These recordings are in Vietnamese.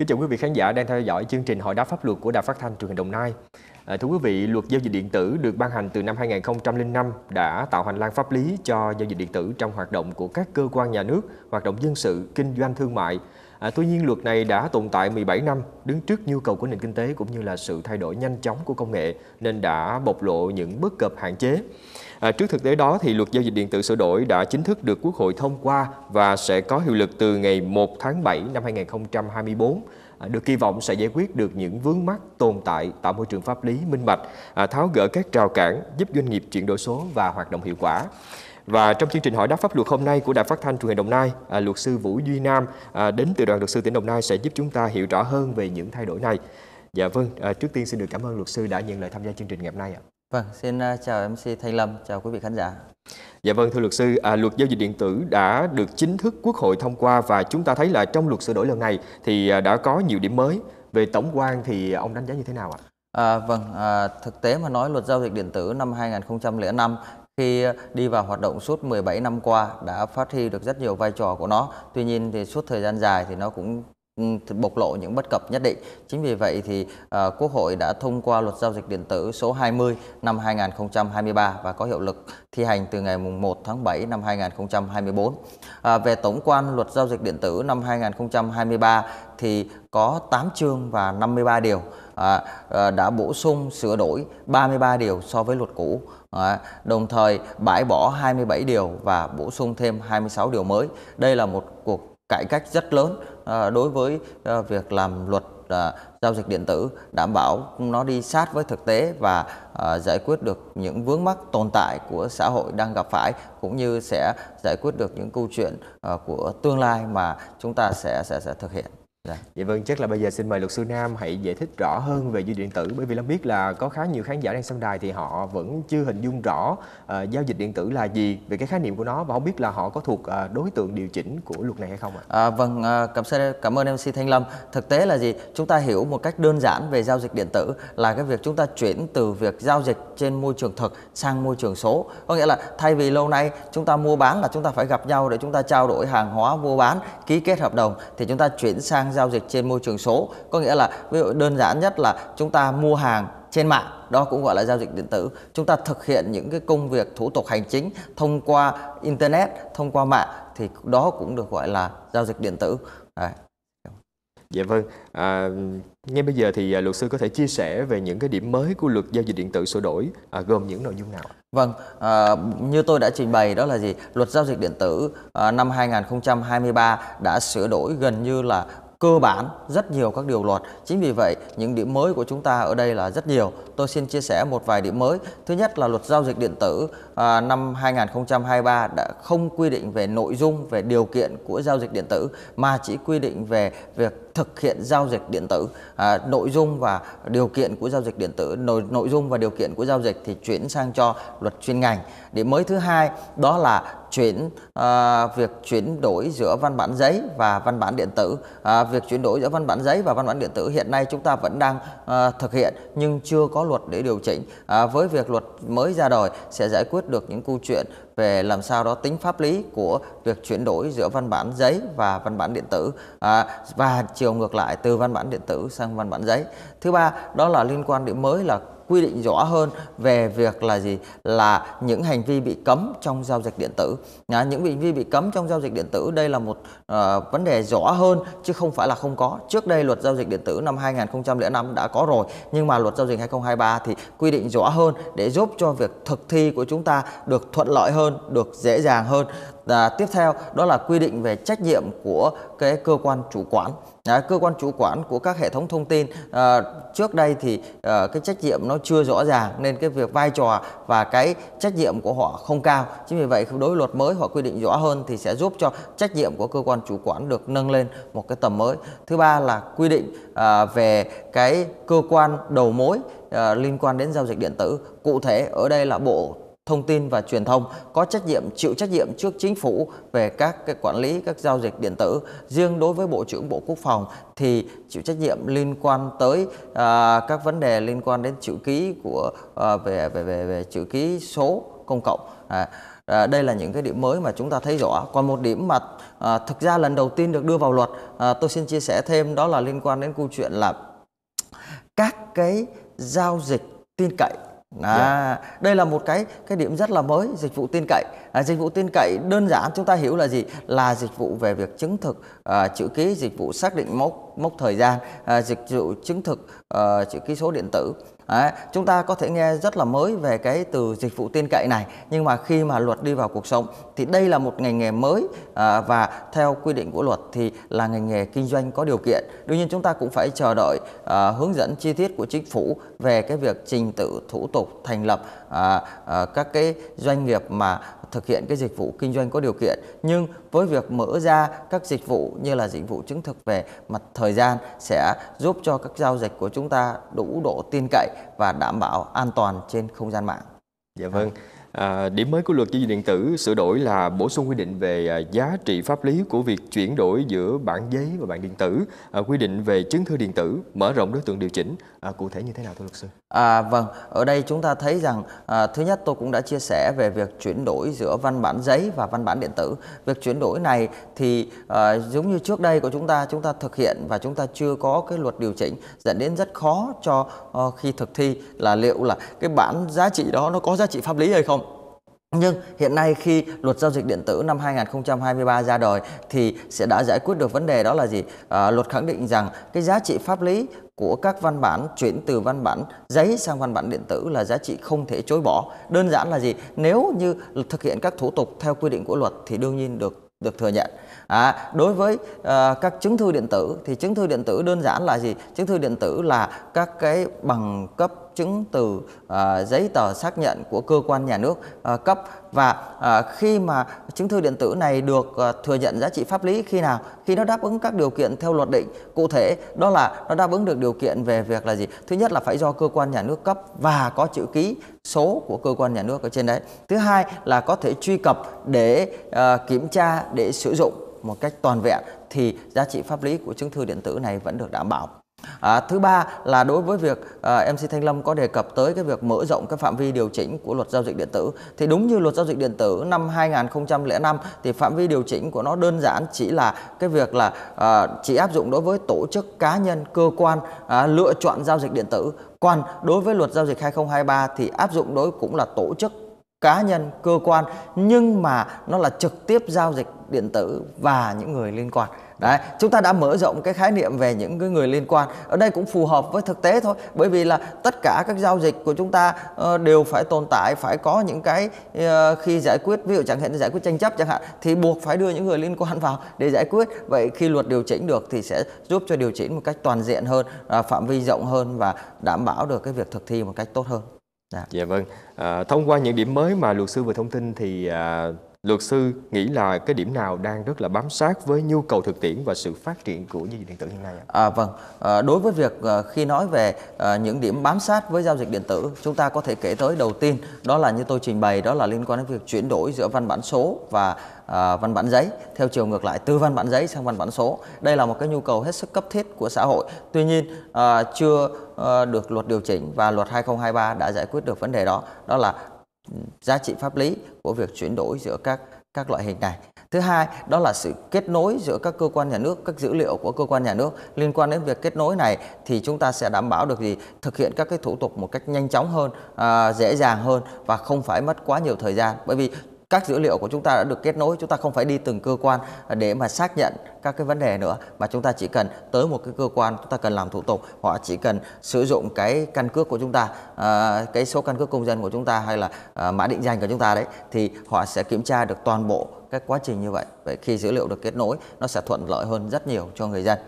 Kính chào quý vị khán giả đang theo dõi chương trình Hội đáp pháp luật của Đài Phát thanh Truyền hình Đồng Nai. À, thưa quý vị, luật giao dịch điện tử được ban hành từ năm 2005 đã tạo hành lang pháp lý cho giao dịch điện tử trong hoạt động của các cơ quan nhà nước, hoạt động dân sự, kinh doanh thương mại, À, tuy nhiên luật này đã tồn tại 17 năm, đứng trước nhu cầu của nền kinh tế cũng như là sự thay đổi nhanh chóng của công nghệ nên đã bộc lộ những bất cập hạn chế. À, trước thực tế đó thì luật giao dịch điện tử sửa đổi đã chính thức được Quốc hội thông qua và sẽ có hiệu lực từ ngày 1 tháng 7 năm 2024 à, được kỳ vọng sẽ giải quyết được những vướng mắc tồn tại tạo môi trường pháp lý minh bạch, à, tháo gỡ các rào cản, giúp doanh nghiệp chuyển đổi số và hoạt động hiệu quả. Và trong chương trình hỏi đáp pháp luật hôm nay của Đài Phát thanh Truyền hình Đồng Nai, à, luật sư Vũ Duy Nam à, đến từ đoàn luật sư tỉnh Đồng Nai sẽ giúp chúng ta hiểu rõ hơn về những thay đổi này. Dạ vâng, à, trước tiên xin được cảm ơn luật sư đã nhận lời tham gia chương trình ngày hôm nay ạ. Vâng, xin à, chào MC Thanh Lâm, chào quý vị khán giả. Dạ vâng thưa luật sư, à, luật giao dịch điện tử đã được chính thức Quốc hội thông qua và chúng ta thấy là trong luật sửa đổi lần này thì à, đã có nhiều điểm mới. Về tổng quan thì ông đánh giá như thế nào ạ? À, vâng, à, thực tế mà nói luật giao dịch điện tử năm 2005 khi đi vào hoạt động suốt 17 năm qua đã phát huy được rất nhiều vai trò của nó. Tuy nhiên thì suốt thời gian dài thì nó cũng ừ, bộc lộ những bất cập nhất định. Chính vì vậy thì uh, Quốc hội đã thông qua luật giao dịch điện tử số 20 năm 2023 và có hiệu lực thi hành từ ngày 1 tháng 7 năm 2024. Uh, à, về tổng quan luật giao dịch điện tử năm 2023 thì có 8 chương và 53 điều, uh, uh, đã bổ sung sửa đổi 33 điều so với luật cũ À, đồng thời bãi bỏ 27 điều và bổ sung thêm 26 điều mới. Đây là một cuộc cải cách rất lớn à, đối với à, việc làm luật à, giao dịch điện tử đảm bảo nó đi sát với thực tế và à, giải quyết được những vướng mắc tồn tại của xã hội đang gặp phải cũng như sẽ giải quyết được những câu chuyện à, của tương lai mà chúng ta sẽ sẽ sẽ thực hiện. Dạ. Dạ vâng, chắc là bây giờ xin mời luật sư Nam hãy giải thích rõ hơn về dư điện tử bởi vì Lâm biết là có khá nhiều khán giả đang xem đài thì họ vẫn chưa hình dung rõ uh, giao dịch điện tử là gì về cái khái niệm của nó và không biết là họ có thuộc uh, đối tượng điều chỉnh của luật này hay không ạ? À, vâng, ờ, cảm ơn cảm ơn MC Thanh Lâm. Thực tế là gì? Chúng ta hiểu một cách đơn giản về giao dịch điện tử là cái việc chúng ta chuyển từ việc giao dịch trên môi trường thực sang môi trường số. Có nghĩa là thay vì lâu nay chúng ta mua bán là chúng ta phải gặp nhau để chúng ta trao đổi hàng hóa mua bán, ký kết hợp đồng thì chúng ta chuyển sang giao dịch trên môi trường số có nghĩa là ví dụ đơn giản nhất là chúng ta mua hàng trên mạng đó cũng gọi là giao dịch điện tử chúng ta thực hiện những cái công việc thủ tục hành chính thông qua internet thông qua mạng thì đó cũng được gọi là giao dịch điện tử Đấy. Dạ vâng, à, ngay bây giờ thì à, luật sư có thể chia sẻ về những cái điểm mới của luật giao dịch điện tử sửa đổi à, gồm những nội dung nào? Vâng, à, như tôi đã trình bày đó là gì? Luật giao dịch điện tử à, năm 2023 đã sửa đổi gần như là cơ bản rất nhiều các điều luật. Chính vì vậy, những điểm mới của chúng ta ở đây là rất nhiều. Tôi xin chia sẻ một vài điểm mới. Thứ nhất là luật giao dịch điện tử À, năm 2023 đã không quy định về nội dung về điều kiện của giao dịch điện tử mà chỉ quy định về việc thực hiện giao dịch điện tử à, nội dung và điều kiện của giao dịch điện tử nội nội dung và điều kiện của giao dịch thì chuyển sang cho luật chuyên ngành điểm mới thứ hai đó là chuyển à, việc chuyển đổi giữa văn bản giấy và văn bản điện tử à, việc chuyển đổi giữa văn bản giấy và văn bản điện tử hiện nay chúng ta vẫn đang à, thực hiện nhưng chưa có luật để điều chỉnh à, với việc luật mới ra đời sẽ giải quyết được những câu chuyện về làm sao đó tính pháp lý của việc chuyển đổi giữa văn bản giấy và văn bản điện tử à, và chiều ngược lại từ văn bản điện tử sang văn bản giấy. Thứ ba đó là liên quan điểm mới là quy định rõ hơn về việc là gì là những hành vi bị cấm trong giao dịch điện tử Nhá, những hành vi bị cấm trong giao dịch điện tử đây là một uh, vấn đề rõ hơn chứ không phải là không có trước đây luật giao dịch điện tử năm 2005 đã có rồi nhưng mà luật giao dịch 2023 thì quy định rõ hơn để giúp cho việc thực thi của chúng ta được thuận lợi hơn được dễ dàng hơn và tiếp theo đó là quy định về trách nhiệm của cái cơ quan chủ quản cơ quan chủ quản của các hệ thống thông tin ờ, trước đây thì ờ, cái trách nhiệm nó chưa rõ ràng nên cái việc vai trò và cái trách nhiệm của họ không cao chính vì vậy đối với luật mới họ quy định rõ hơn thì sẽ giúp cho trách nhiệm của cơ quan chủ quản được nâng lên một cái tầm mới thứ ba là quy định ờ, về cái cơ quan đầu mối liên quan đến giao dịch điện tử cụ thể ở đây là bộ thông tin và truyền thông có trách nhiệm chịu trách nhiệm trước chính phủ về các cái quản lý các giao dịch điện tử riêng đối với bộ trưởng bộ quốc phòng thì chịu trách nhiệm liên quan tới à, các vấn đề liên quan đến chữ ký của à, về, về về về chữ ký số công cộng à, À, đây là những cái điểm mới mà chúng ta thấy rõ còn một điểm mà à, thực ra lần đầu tiên được đưa vào luật à, tôi xin chia sẻ thêm đó là liên quan đến câu chuyện là các cái giao dịch tin cậy Dạ. À, đây là một cái cái điểm rất là mới dịch vụ tin cậy. À, dịch vụ tin cậy đơn giản chúng ta hiểu là gì? Là dịch vụ về việc chứng thực à, chữ ký, dịch vụ xác định mốc mốc thời gian, à, dịch vụ chứng thực à, chữ ký số điện tử. Đấy, chúng ta có thể nghe rất là mới về cái từ dịch vụ tin cậy này nhưng mà khi mà luật đi vào cuộc sống thì đây là một ngành nghề mới à, và theo quy định của luật thì là ngành nghề kinh doanh có điều kiện. Đương nhiên chúng ta cũng phải chờ đợi à, hướng dẫn chi tiết của chính phủ về cái việc trình tự thủ tục thành lập à, à, các cái doanh nghiệp mà thực hiện cái dịch vụ kinh doanh có điều kiện nhưng với việc mở ra các dịch vụ như là dịch vụ chứng thực về mặt thời gian sẽ giúp cho các giao dịch của chúng ta đủ độ tin cậy và đảm bảo an toàn trên không gian mạng. Dạ vâng. À. À, điểm mới của luật giao dịch điện tử sửa đổi là bổ sung quy định về à, giá trị pháp lý của việc chuyển đổi giữa bản giấy và bản điện tử, à, quy định về chứng thư điện tử, mở rộng đối tượng điều chỉnh. À, cụ thể như thế nào thưa luật sư? À, vâng, ở đây chúng ta thấy rằng à, thứ nhất tôi cũng đã chia sẻ về việc chuyển đổi giữa văn bản giấy và văn bản điện tử. Việc chuyển đổi này thì à, giống như trước đây của chúng ta, chúng ta thực hiện và chúng ta chưa có cái luật điều chỉnh dẫn đến rất khó cho à, khi thực thi là liệu là cái bản giá trị đó nó có giá trị pháp lý hay không? Nhưng hiện nay khi luật giao dịch điện tử năm 2023 ra đời thì sẽ đã giải quyết được vấn đề đó là gì? À, luật khẳng định rằng cái giá trị pháp lý của các văn bản chuyển từ văn bản giấy sang văn bản điện tử là giá trị không thể chối bỏ. Đơn giản là gì? Nếu như thực hiện các thủ tục theo quy định của luật thì đương nhiên được được thừa nhận. À, đối với uh, các chứng thư điện tử thì chứng thư điện tử đơn giản là gì? Chứng thư điện tử là các cái bằng cấp chứng từ uh, giấy tờ xác nhận của cơ quan nhà nước uh, cấp và uh, khi mà chứng thư điện tử này được uh, thừa nhận giá trị pháp lý khi nào khi nó đáp ứng các điều kiện theo luật định cụ thể đó là nó đáp ứng được điều kiện về việc là gì thứ nhất là phải do cơ quan nhà nước cấp và có chữ ký số của cơ quan nhà nước ở trên đấy thứ hai là có thể truy cập để uh, kiểm tra để sử dụng một cách toàn vẹn thì giá trị pháp lý của chứng thư điện tử này vẫn được đảm bảo À, thứ ba là đối với việc à, MC Thanh Lâm có đề cập tới cái việc mở rộng cái phạm vi điều chỉnh của luật giao dịch điện tử thì đúng như luật giao dịch điện tử năm 2005 thì phạm vi điều chỉnh của nó đơn giản chỉ là cái việc là à, chỉ áp dụng đối với tổ chức cá nhân cơ quan à, lựa chọn giao dịch điện tử còn đối với luật giao dịch 2023 thì áp dụng đối cũng là tổ chức cá nhân cơ quan nhưng mà nó là trực tiếp giao dịch điện tử và những người liên quan Đấy, chúng ta đã mở rộng cái khái niệm về những cái người liên quan ở đây cũng phù hợp với thực tế thôi bởi vì là tất cả các giao dịch của chúng ta uh, đều phải tồn tại phải có những cái uh, khi giải quyết ví dụ chẳng hạn giải quyết tranh chấp chẳng hạn thì buộc phải đưa những người liên quan vào để giải quyết vậy khi luật điều chỉnh được thì sẽ giúp cho điều chỉnh một cách toàn diện hơn uh, phạm vi rộng hơn và đảm bảo được cái việc thực thi một cách tốt hơn Dạ. dạ vâng. À, thông qua những điểm mới mà luật sư vừa thông tin thì à, Luật sư nghĩ là cái điểm nào đang rất là bám sát với nhu cầu thực tiễn và sự phát triển của giao dịch điện tử hiện nay ạ? À, vâng, à, đối với việc à, khi nói về à, những điểm bám sát với giao dịch điện tử, chúng ta có thể kể tới đầu tiên đó là như tôi trình bày đó là liên quan đến việc chuyển đổi giữa văn bản số và à, văn bản giấy theo chiều ngược lại từ văn bản giấy sang văn bản số. Đây là một cái nhu cầu hết sức cấp thiết của xã hội. Tuy nhiên à, chưa à, được luật điều chỉnh và luật 2023 đã giải quyết được vấn đề đó. Đó là giá trị pháp lý của việc chuyển đổi giữa các các loại hình này. Thứ hai, đó là sự kết nối giữa các cơ quan nhà nước, các dữ liệu của cơ quan nhà nước liên quan đến việc kết nối này thì chúng ta sẽ đảm bảo được gì? Thực hiện các cái thủ tục một cách nhanh chóng hơn, à, dễ dàng hơn và không phải mất quá nhiều thời gian. Bởi vì các dữ liệu của chúng ta đã được kết nối chúng ta không phải đi từng cơ quan à, để mà xác nhận các cái vấn đề nữa mà chúng ta chỉ cần tới một cái cơ quan chúng ta cần làm thủ tục họ chỉ cần sử dụng cái căn cước của chúng ta à, cái số căn cước công dân của chúng ta hay là à, mã định danh của chúng ta đấy thì họ sẽ kiểm tra được toàn bộ cái quá trình như vậy vậy khi dữ liệu được kết nối nó sẽ thuận lợi hơn rất nhiều cho người dân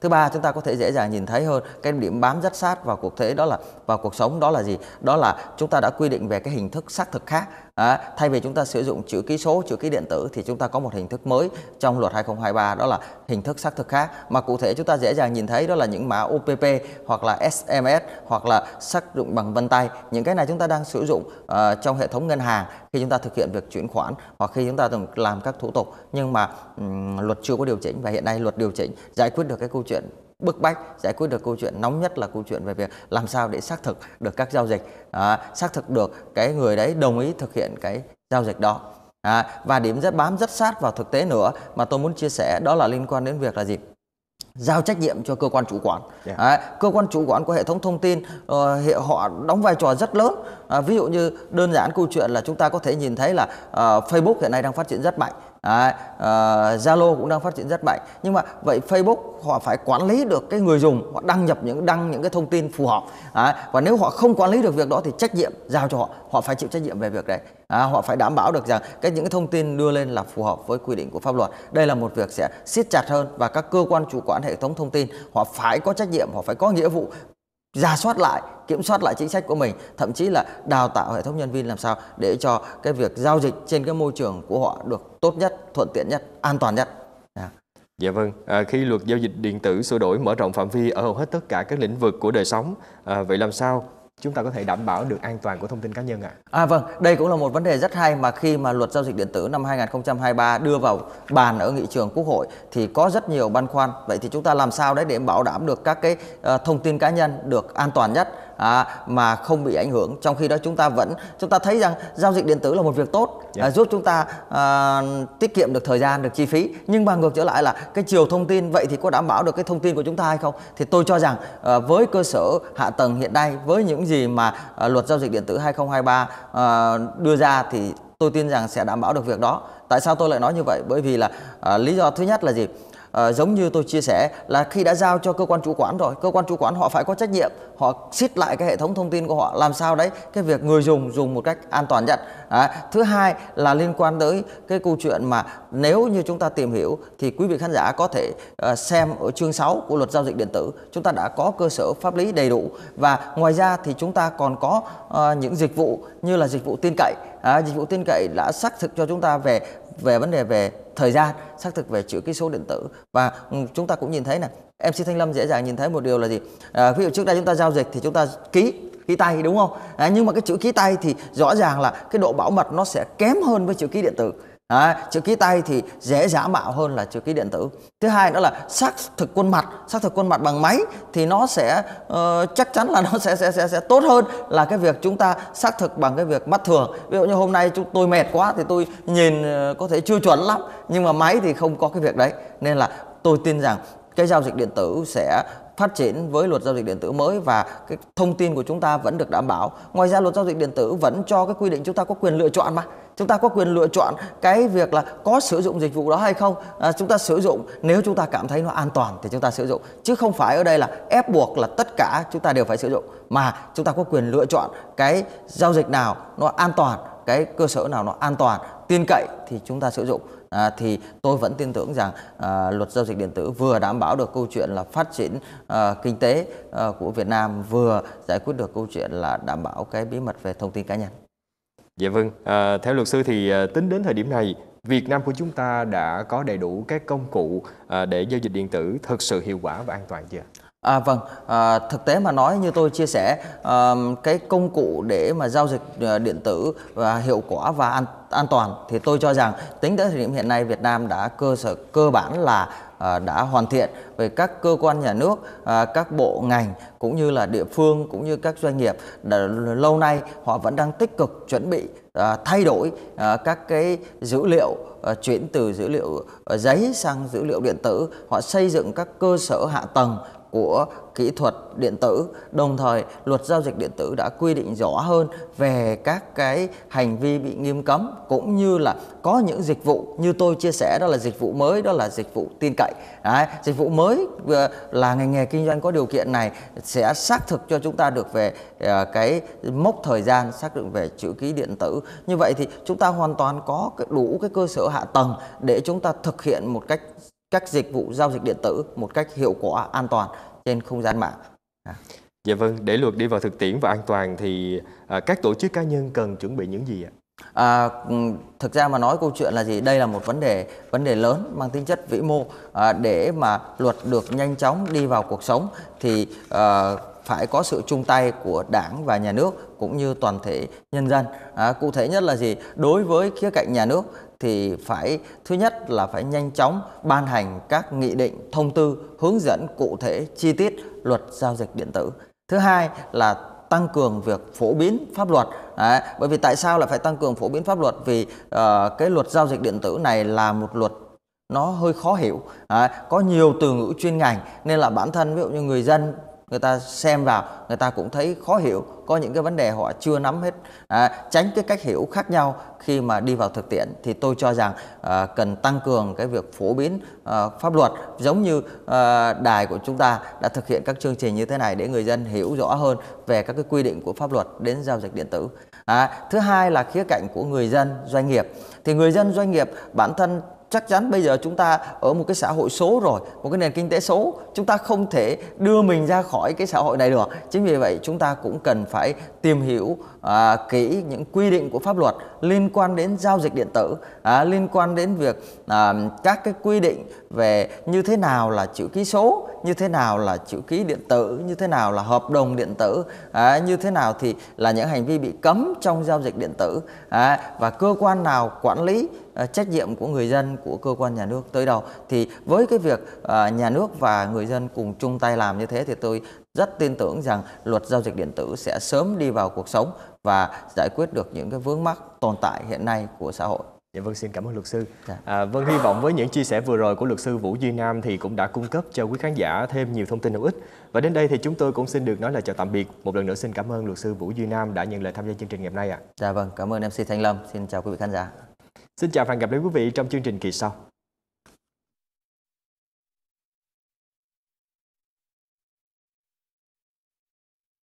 thứ ba chúng ta có thể dễ dàng nhìn thấy hơn cái điểm bám rất sát vào cuộc thế đó là vào cuộc sống đó là gì đó là chúng ta đã quy định về cái hình thức xác thực khác à, thay vì chúng ta sử dụng chữ ký số chữ ký điện tử thì chúng ta có một hình thức mới trong luật 2023 đó là hình thức xác thực khác mà cụ thể chúng ta dễ dàng nhìn thấy đó là những mã OPP hoặc là SMS hoặc là xác dụng bằng vân tay những cái này chúng ta đang sử dụng uh, trong hệ thống ngân hàng khi chúng ta thực hiện việc chuyển khoản hoặc khi chúng ta làm các thủ tục nhưng mà um, luật chưa có điều chỉnh và hiện nay luật điều chỉnh giải quyết được cái câu chuyện bức bách giải quyết được câu chuyện nóng nhất là câu chuyện về việc làm sao để xác thực được các giao dịch à, xác thực được cái người đấy đồng ý thực hiện cái giao dịch đó à, và điểm rất bám rất sát vào thực tế nữa mà tôi muốn chia sẻ đó là liên quan đến việc là gì giao trách nhiệm cho cơ quan chủ quản yeah. Dạ. à, cơ quan chủ quản của hệ thống thông tin uh, họ đóng vai trò rất lớn à, ví dụ như đơn giản câu chuyện là chúng ta có thể nhìn thấy là uh, Facebook hiện nay đang phát triển rất mạnh Đấy, ờ, Zalo cũng đang phát triển rất mạnh nhưng mà vậy Facebook họ phải quản lý được cái người dùng họ đăng nhập những đăng những cái thông tin phù hợp và nếu họ không quản lý được việc đó thì trách nhiệm giao cho họ họ phải chịu trách nhiệm về việc đấy à, họ phải đảm bảo được rằng cái những cái thông tin đưa lên là phù hợp với quy định của pháp luật đây là một việc sẽ siết chặt hơn và các cơ quan chủ quản hệ thống thông tin họ phải có trách nhiệm họ phải có nghĩa vụ ra soát lại kiểm soát lại chính sách của mình thậm chí là đào tạo hệ thống nhân viên làm sao để cho cái việc giao dịch trên cái môi trường của họ được tốt nhất thuận tiện nhất an toàn nhất Dạ, dạ vâng, à, khi luật giao dịch điện tử sửa đổi mở rộng phạm vi ở hầu hết tất cả các lĩnh vực của đời sống, à, vậy làm sao chúng ta có thể đảm bảo được an toàn của thông tin cá nhân ạ? À. à vâng, đây cũng là một vấn đề rất hay mà khi mà luật giao dịch điện tử năm 2023 đưa vào bàn ở nghị trường Quốc hội thì có rất nhiều băn khoăn. Vậy thì chúng ta làm sao đấy để bảo đảm được các cái uh, thông tin cá nhân được an toàn nhất à, mà không bị ảnh hưởng trong khi đó chúng ta vẫn chúng ta thấy rằng giao dịch điện tử là một việc tốt yeah. Dạ. à, giúp chúng ta à, tiết kiệm được thời gian được chi phí nhưng mà ngược trở lại là cái chiều thông tin vậy thì có đảm bảo được cái thông tin của chúng ta hay không thì tôi cho rằng à, với cơ sở hạ tầng hiện nay với những gì mà à, luật giao dịch điện tử 2023 à, đưa ra thì tôi tin rằng sẽ đảm bảo được việc đó tại sao tôi lại nói như vậy bởi vì là à, lý do thứ nhất là gì à, giống như tôi chia sẻ là khi đã giao cho cơ quan chủ quản rồi cơ quan chủ quản họ phải có trách nhiệm họ xiết lại cái hệ thống thông tin của họ làm sao đấy cái việc người dùng dùng một cách an toàn nhất à, thứ hai là liên quan tới cái câu chuyện mà nếu như chúng ta tìm hiểu thì quý vị khán giả có thể uh, xem ở chương 6 của luật giao dịch điện tử chúng ta đã có cơ sở pháp lý đầy đủ và ngoài ra thì chúng ta còn có uh, những dịch vụ như là dịch vụ tin cậy à, dịch vụ tin cậy đã xác thực cho chúng ta về về vấn đề về thời gian xác thực về chữ ký số điện tử và ừ, chúng ta cũng nhìn thấy là MC Thanh Lâm dễ dàng nhìn thấy một điều là gì à, ví dụ trước đây chúng ta giao dịch thì chúng ta ký ký tay đúng không à, nhưng mà cái chữ ký tay thì rõ ràng là cái độ bảo mật nó sẽ kém hơn với chữ ký điện tử Đấy, chữ ký tay thì dễ giả mạo hơn là chữ ký điện tử thứ hai đó là xác thực khuôn mặt xác thực khuôn mặt bằng máy thì nó sẽ uh, chắc chắn là nó sẽ, sẽ sẽ sẽ tốt hơn là cái việc chúng ta xác thực bằng cái việc mắt thường ví dụ như hôm nay chúng tôi mệt quá thì tôi nhìn uh, có thể chưa chuẩn lắm nhưng mà máy thì không có cái việc đấy nên là tôi tin rằng cái giao dịch điện tử sẽ phát triển với luật giao dịch điện tử mới và cái thông tin của chúng ta vẫn được đảm bảo. Ngoài ra luật giao dịch điện tử vẫn cho cái quy định chúng ta có quyền lựa chọn mà. Chúng ta có quyền lựa chọn cái việc là có sử dụng dịch vụ đó hay không. À, chúng ta sử dụng nếu chúng ta cảm thấy nó an toàn thì chúng ta sử dụng chứ không phải ở đây là ép buộc là tất cả chúng ta đều phải sử dụng mà chúng ta có quyền lựa chọn cái giao dịch nào nó an toàn cái cơ sở nào nó an toàn tin cậy thì chúng ta sử dụng à, thì tôi vẫn tin tưởng rằng à, luật giao dịch điện tử vừa đảm bảo được câu chuyện là phát triển à, kinh tế à, của Việt Nam vừa giải quyết được câu chuyện là đảm bảo cái bí mật về thông tin cá nhân. Dạ vâng, à, theo luật sư thì à, tính đến thời điểm này Việt Nam của chúng ta đã có đầy đủ các công cụ à, để giao dịch điện tử thực sự hiệu quả và an toàn chưa? À, vâng, à, thực tế mà nói như tôi chia sẻ à, cái công cụ để mà giao dịch à, điện tử và hiệu quả và an an toàn thì tôi cho rằng tính tới thời điểm hiện nay Việt Nam đã cơ sở cơ bản là à, đã hoàn thiện về các cơ quan nhà nước, à, các bộ ngành cũng như là địa phương cũng như các doanh nghiệp đã, lâu nay họ vẫn đang tích cực chuẩn bị à, thay đổi à, các cái dữ liệu à, chuyển từ dữ liệu giấy sang dữ liệu điện tử, họ xây dựng các cơ sở hạ tầng của kỹ thuật điện tử đồng thời luật giao dịch điện tử đã quy định rõ hơn về các cái hành vi bị nghiêm cấm cũng như là có những dịch vụ như tôi chia sẻ đó là dịch vụ mới đó là dịch vụ tin cậy Đấy, dịch vụ mới ờ, là ngành nghề kinh doanh có điều kiện này sẽ xác thực cho chúng ta được về ờ, cái mốc thời gian xác định về chữ ký điện tử như vậy thì chúng ta hoàn toàn có đủ cái cơ sở hạ tầng để chúng ta thực hiện một cách các dịch vụ giao dịch điện tử một cách hiệu quả an toàn trên không gian mạng. À. Dạ vâng, để luật đi vào thực tiễn và an toàn thì à, các tổ chức cá nhân cần chuẩn bị những gì ạ? À, ừ, thực ra mà nói câu chuyện là gì đây là một vấn đề vấn đề lớn mang tính chất vĩ mô à, để mà luật được nhanh chóng đi vào cuộc sống thì à, phải có sự chung tay của đảng và nhà nước cũng như toàn thể nhân dân à, cụ thể nhất là gì đối với khía cạnh nhà nước thì phải thứ nhất là phải nhanh chóng ban hành các nghị định, thông tư, hướng dẫn cụ thể chi tiết luật giao dịch điện tử. Thứ hai là tăng cường việc phổ biến pháp luật Đấy, bởi vì tại sao là phải tăng cường phổ biến pháp luật vì uh, cái luật giao dịch điện tử này là một luật nó hơi khó hiểu à, có nhiều từ ngữ chuyên ngành nên là bản thân ví dụ như người dân người ta xem vào người ta cũng thấy khó hiểu có những cái vấn đề họ chưa nắm hết à, tránh cái cách hiểu khác nhau khi mà đi vào thực tiễn thì tôi cho rằng à, cần tăng cường cái việc phổ biến à, pháp luật giống như à, đài của chúng ta đã thực hiện các chương trình như thế này để người dân hiểu rõ hơn về các cái quy định của pháp luật đến giao dịch điện tử à, thứ hai là khía cạnh của người dân doanh nghiệp thì người dân doanh nghiệp bản thân chắc chắn bây giờ chúng ta ở một cái xã hội số rồi một cái nền kinh tế số chúng ta không thể đưa mình ra khỏi cái xã hội này được chính vì vậy chúng ta cũng cần phải tìm hiểu à, kỹ những quy định của pháp luật liên quan đến giao dịch điện tử à, liên quan đến việc à, các cái quy định về như thế nào là chữ ký số như thế nào là chữ ký điện tử như thế nào là hợp đồng điện tử à, như thế nào thì là những hành vi bị cấm trong giao dịch điện tử à, và cơ quan nào quản lý Ờ, trách nhiệm của người dân của cơ quan nhà nước tới đâu thì với cái việc ờ, nhà nước và người dân cùng chung tay làm như thế thì tôi rất tin tưởng rằng luật giao dịch điện tử sẽ sớm đi vào cuộc sống và giải quyết được những cái vướng mắc tồn tại hiện nay của xã hội. Dạ vâng, xin cảm ơn luật sư. Dạ. À, vâng, hy vọng với những chia sẻ vừa rồi của luật sư Vũ Duy Nam thì cũng đã cung cấp cho quý khán giả thêm nhiều thông tin hữu ích. Và đến đây thì chúng tôi cũng xin được nói lời chào tạm biệt. Một lần nữa xin cảm ơn luật sư Vũ Duy Nam đã nhận lời tham gia chương trình ngày hôm nay ạ. À. Dạ vâng, cảm ơn MC Thanh Lâm. Xin chào quý vị khán giả. Xin chào và hẹn gặp lại quý vị trong chương trình kỳ sau.